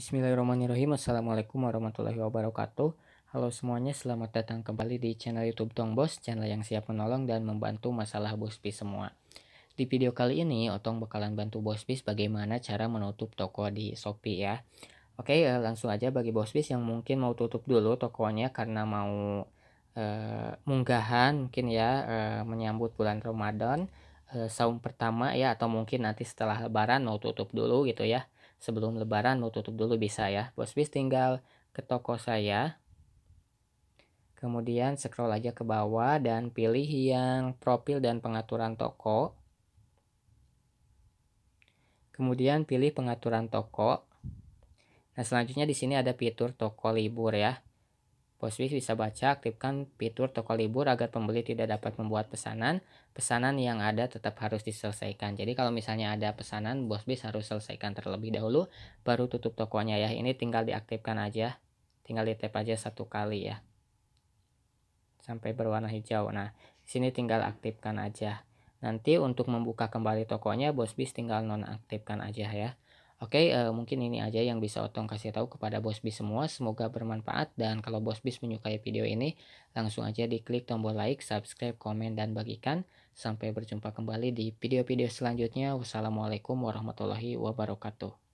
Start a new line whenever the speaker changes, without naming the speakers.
Bismillahirrahmanirrahim. Assalamualaikum warahmatullahi wabarakatuh. Halo semuanya, selamat datang kembali di channel YouTube Tong Bos, channel yang siap menolong dan membantu masalah Bos Bis semua. Di video kali ini, Otong bakalan bantu Bos Bis bagaimana cara menutup toko di Shopee ya. Oke, eh, langsung aja bagi Bos Bis yang mungkin mau tutup dulu tokonya karena mau e, munggahan mungkin ya e, menyambut bulan Ramadan, e, saum pertama ya atau mungkin nanti setelah lebaran mau tutup dulu gitu ya sebelum lebaran mau tutup dulu bisa ya. Bos bis tinggal ke toko saya. Kemudian scroll aja ke bawah dan pilih yang profil dan pengaturan toko. Kemudian pilih pengaturan toko. Nah, selanjutnya di sini ada fitur toko libur ya. Postwish bisa baca, aktifkan fitur toko libur agar pembeli tidak dapat membuat pesanan. Pesanan yang ada tetap harus diselesaikan. Jadi kalau misalnya ada pesanan, Postwish harus selesaikan terlebih dahulu, baru tutup tokonya ya. Ini tinggal diaktifkan aja, tinggal di tap aja satu kali ya, sampai berwarna hijau. Nah, sini tinggal aktifkan aja. Nanti untuk membuka kembali tokonya, Bosbis tinggal nonaktifkan aja ya. Oke, uh, mungkin ini aja yang bisa Otong kasih tahu kepada Bos Bis semua. Semoga bermanfaat dan kalau Bos Bis menyukai video ini, langsung aja diklik tombol like, subscribe, komen, dan bagikan. Sampai berjumpa kembali di video-video selanjutnya. Wassalamualaikum warahmatullahi wabarakatuh.